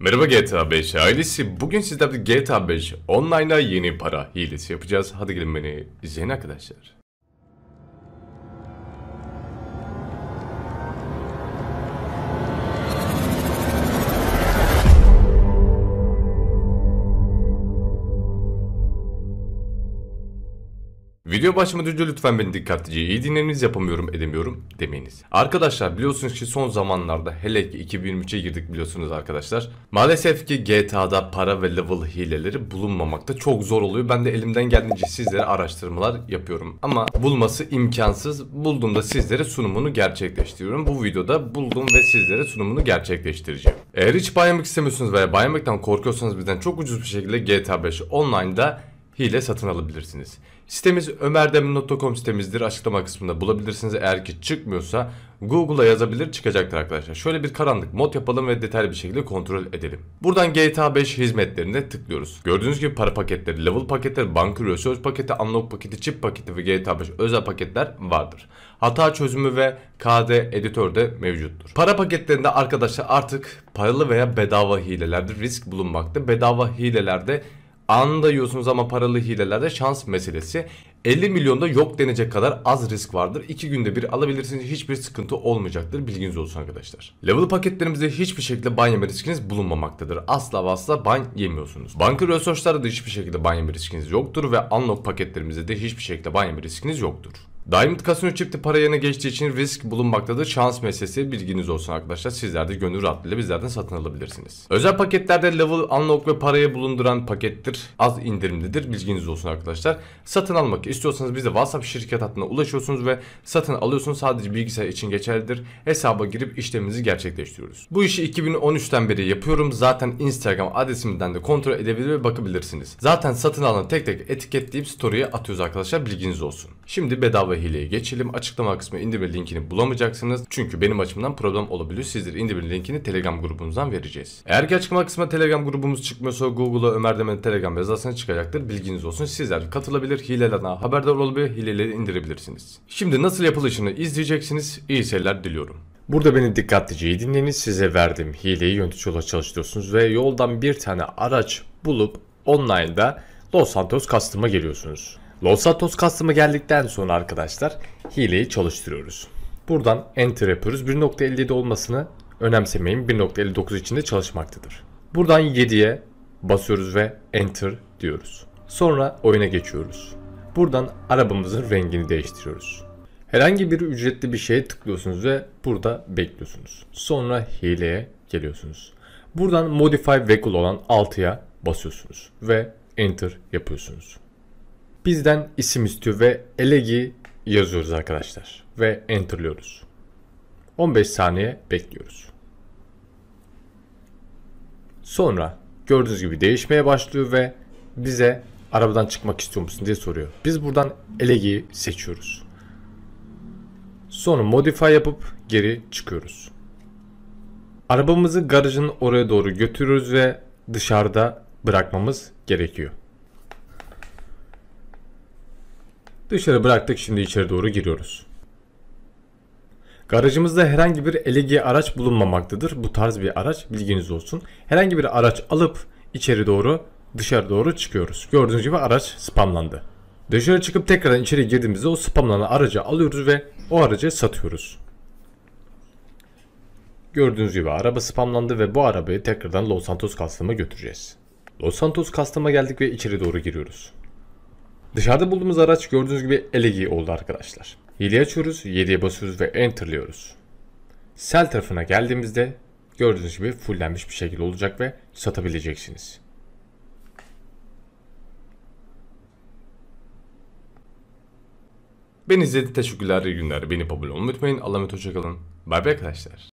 Merhaba GTA 5 ailesi. Bugün sizlerle GTA 5 online'a yeni para hilesi yapacağız. Hadi gelin beni izleyin arkadaşlar. Video başlamadan önce lütfen beni dikkatlice iyi dinlemeniz yapamıyorum edemiyorum demeyiniz. Arkadaşlar biliyorsunuz ki son zamanlarda hele ki 2023'e girdik biliyorsunuz arkadaşlar. Maalesef ki GTA'da para ve level hileleri bulunmamakta çok zor oluyor. Ben de elimden geldiğince sizlere araştırmalar yapıyorum. Ama bulması imkansız. Bulduğumda sizlere sunumunu gerçekleştiriyorum. Bu videoda buldum ve sizlere sunumunu gerçekleştireceğim. Eğer hiç baymak istemiyorsunuz veya baymaktan korkuyorsanız bizden çok ucuz bir şekilde GTA 5 online'da hile satın alabilirsiniz. Sitemiz ömerdemin.com sitemizdir. Açıklama kısmında bulabilirsiniz. Eğer ki çıkmıyorsa Google'a yazabilir çıkacaktır arkadaşlar. Şöyle bir karanlık mod yapalım ve detaylı bir şekilde kontrol edelim. Buradan GTA 5 hizmetlerine tıklıyoruz. Gördüğünüz gibi para paketleri, level paketleri, banka resource paketi, unlock paketi, chip paketi ve GTA 5 özel paketler vardır. Hata çözümü ve KD editör de mevcuttur. Para paketlerinde arkadaşlar artık paralı veya bedava hilelerde risk bulunmakta. Bedava hilelerde Anında yiyorsunuz ama paralı hilelerde şans meselesi. 50 milyonda yok denecek kadar az risk vardır. 2 günde bir alabilirsiniz hiçbir sıkıntı olmayacaktır. Bilginiz olsun arkadaşlar. Level paketlerimizde hiçbir şekilde ban yeme riskiniz bulunmamaktadır. Asla ve asla ban yemiyorsunuz. Banka researchlarda da hiçbir şekilde ban yeme riskiniz yoktur ve unlock paketlerimizde de hiçbir şekilde ban yeme riskiniz yoktur. Diamond Casino çipte para yerine geçtiği için risk bulunmaktadır. Şans meselesi bilginiz olsun arkadaşlar. Sizler de gönül rahatlığıyla bizlerden satın alabilirsiniz. Özel paketlerde level unlock ve parayı bulunduran pakettir. Az indirimlidir. Bilginiz olsun arkadaşlar. Satın almak istiyorsanız bize WhatsApp şirket hattına ulaşıyorsunuz ve satın alıyorsunuz. Sadece bilgisayar için geçerlidir. Hesaba girip işlemimizi gerçekleştiriyoruz. Bu işi 2013'ten beri yapıyorum. Zaten Instagram adresimden de kontrol edebilir ve bakabilirsiniz. Zaten satın alanı tek tek etiketleyip story'e atıyoruz arkadaşlar. Bilginiz olsun. Şimdi bedava ve hileye geçelim. Açıklama kısmı indirme linkini bulamayacaksınız. Çünkü benim açımdan problem olabilir. Sizlere indirme linkini Telegram grubumuzdan vereceğiz. Eğer ki açıklama kısmına Telegram grubumuz çıkmıyorsa Google'a Ömer Demen Telegram yazarsanız çıkacaktır. Bilginiz olsun. Sizler katılabilir. Hilelerden haberdar olabilir. Hileleri indirebilirsiniz. Şimdi nasıl yapılışını izleyeceksiniz. İyi seyirler diliyorum. Burada beni dikkatlice iyi dinleyiniz. Size verdiğim hileyi yönetici olarak çalıştırıyorsunuz ve yoldan bir tane araç bulup online'da Los Santos Custom'a geliyorsunuz. Los Santos Custom'a geldikten sonra arkadaşlar hileyi çalıştırıyoruz. Buradan enter yapıyoruz. 1.57 olmasını önemsemeyin. 1.59 içinde çalışmaktadır. Buradan 7'ye basıyoruz ve enter diyoruz. Sonra oyuna geçiyoruz. Buradan arabamızın rengini değiştiriyoruz. Herhangi bir ücretli bir şeye tıklıyorsunuz ve burada bekliyorsunuz. Sonra hileye geliyorsunuz. Buradan modify vehicle olan 6'ya basıyorsunuz ve enter yapıyorsunuz bizden isim istiyor ve elegi yazıyoruz arkadaşlar ve enterliyoruz. 15 saniye bekliyoruz. Sonra gördüğünüz gibi değişmeye başlıyor ve bize arabadan çıkmak istiyor musun diye soruyor. Biz buradan elegiyi seçiyoruz. Sonra modify yapıp geri çıkıyoruz. Arabamızı garajın oraya doğru götürürüz ve dışarıda bırakmamız gerekiyor. Dışarı bıraktık şimdi içeri doğru giriyoruz. Garajımızda herhangi bir LG araç bulunmamaktadır. Bu tarz bir araç bilginiz olsun. Herhangi bir araç alıp içeri doğru dışarı doğru çıkıyoruz. Gördüğünüz gibi araç spamlandı. Dışarı çıkıp tekrardan içeri girdiğimizde o spamlanan aracı alıyoruz ve o aracı satıyoruz. Gördüğünüz gibi araba spamlandı ve bu arabayı tekrardan Los Santos Custom'a götüreceğiz. Los Santos Custom'a geldik ve içeri doğru giriyoruz. Dışarıda bulduğumuz araç gördüğünüz gibi elegi oldu arkadaşlar. Hile açıyoruz, 7'ye basıyoruz ve enterliyoruz. Sell tarafına geldiğimizde gördüğünüz gibi fulllenmiş bir şekilde olacak ve satabileceksiniz. Beni izlediğiniz teşekkürler, iyi günler. Beni abone unutmayın. Allah'a emanet hoşçakalın. Bay bay arkadaşlar.